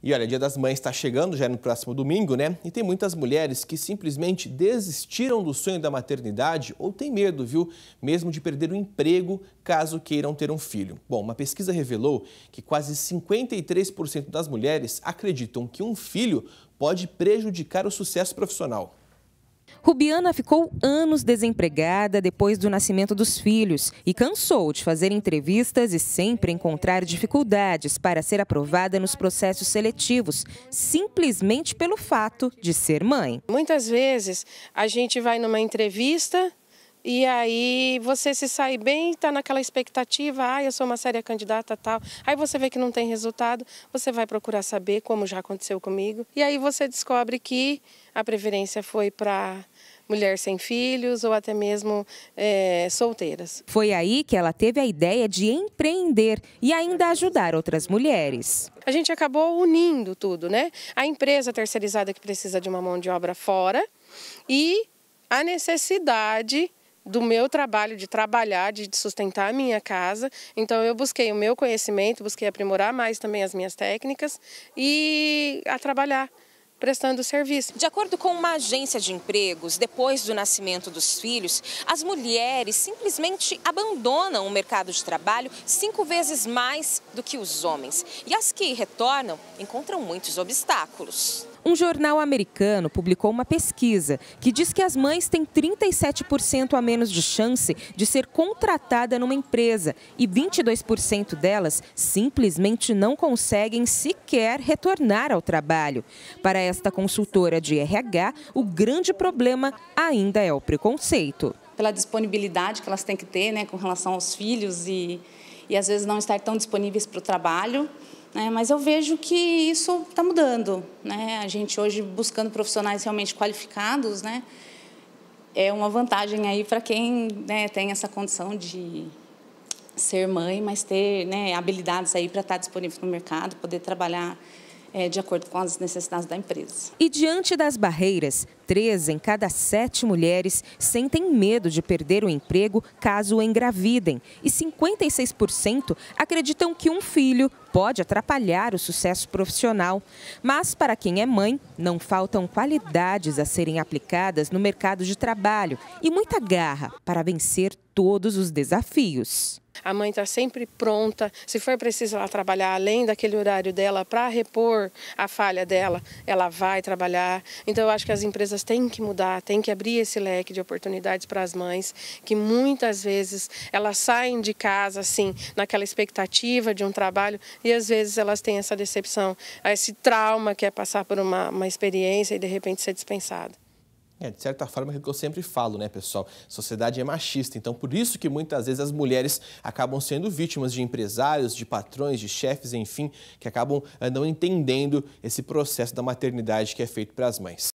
E olha, Dia das Mães está chegando, já é no próximo domingo, né? E tem muitas mulheres que simplesmente desistiram do sonho da maternidade ou têm medo, viu? Mesmo de perder o emprego caso queiram ter um filho. Bom, uma pesquisa revelou que quase 53% das mulheres acreditam que um filho pode prejudicar o sucesso profissional. Rubiana ficou anos desempregada depois do nascimento dos filhos e cansou de fazer entrevistas e sempre encontrar dificuldades para ser aprovada nos processos seletivos, simplesmente pelo fato de ser mãe. Muitas vezes a gente vai numa entrevista e aí você se sai bem, está naquela expectativa, ah, eu sou uma séria candidata tal. Aí você vê que não tem resultado, você vai procurar saber, como já aconteceu comigo. E aí você descobre que a preferência foi para mulher sem filhos ou até mesmo é, solteiras. Foi aí que ela teve a ideia de empreender e ainda ajudar outras mulheres. A gente acabou unindo tudo, né? A empresa terceirizada que precisa de uma mão de obra fora e a necessidade do meu trabalho, de trabalhar, de sustentar a minha casa. Então eu busquei o meu conhecimento, busquei aprimorar mais também as minhas técnicas e a trabalhar prestando serviço. De acordo com uma agência de empregos, depois do nascimento dos filhos, as mulheres simplesmente abandonam o mercado de trabalho cinco vezes mais do que os homens. E as que retornam encontram muitos obstáculos. Um jornal americano publicou uma pesquisa que diz que as mães têm 37% a menos de chance de ser contratada numa empresa e 22% delas simplesmente não conseguem sequer retornar ao trabalho. Para esta consultora de RH, o grande problema ainda é o preconceito. Pela disponibilidade que elas têm que ter né, com relação aos filhos e, e às vezes não estar tão disponíveis para o trabalho. Né? Mas eu vejo que isso está mudando. Né? A gente hoje buscando profissionais realmente qualificados, né? é uma vantagem aí para quem né, tem essa condição de ser mãe, mas ter né, habilidades aí para estar tá disponível no mercado, poder trabalhar é, de acordo com as necessidades da empresa. E diante das barreiras, três em cada sete mulheres sentem medo de perder o emprego caso engravidem. E 56% acreditam que um filho pode atrapalhar o sucesso profissional. Mas para quem é mãe, não faltam qualidades a serem aplicadas no mercado de trabalho e muita garra para vencer todos os desafios. A mãe está sempre pronta. Se for preciso ela trabalhar além daquele horário dela para repor a falha dela, ela vai trabalhar. Então eu acho que as empresas têm que mudar, têm que abrir esse leque de oportunidades para as mães, que muitas vezes elas saem de casa assim, naquela expectativa de um trabalho e às vezes elas têm essa decepção, esse trauma que é passar por uma, uma experiência e de repente ser dispensada. É, de certa forma, é o que eu sempre falo, né, pessoal? sociedade é machista, então por isso que muitas vezes as mulheres acabam sendo vítimas de empresários, de patrões, de chefes, enfim, que acabam eh, não entendendo esse processo da maternidade que é feito para as mães.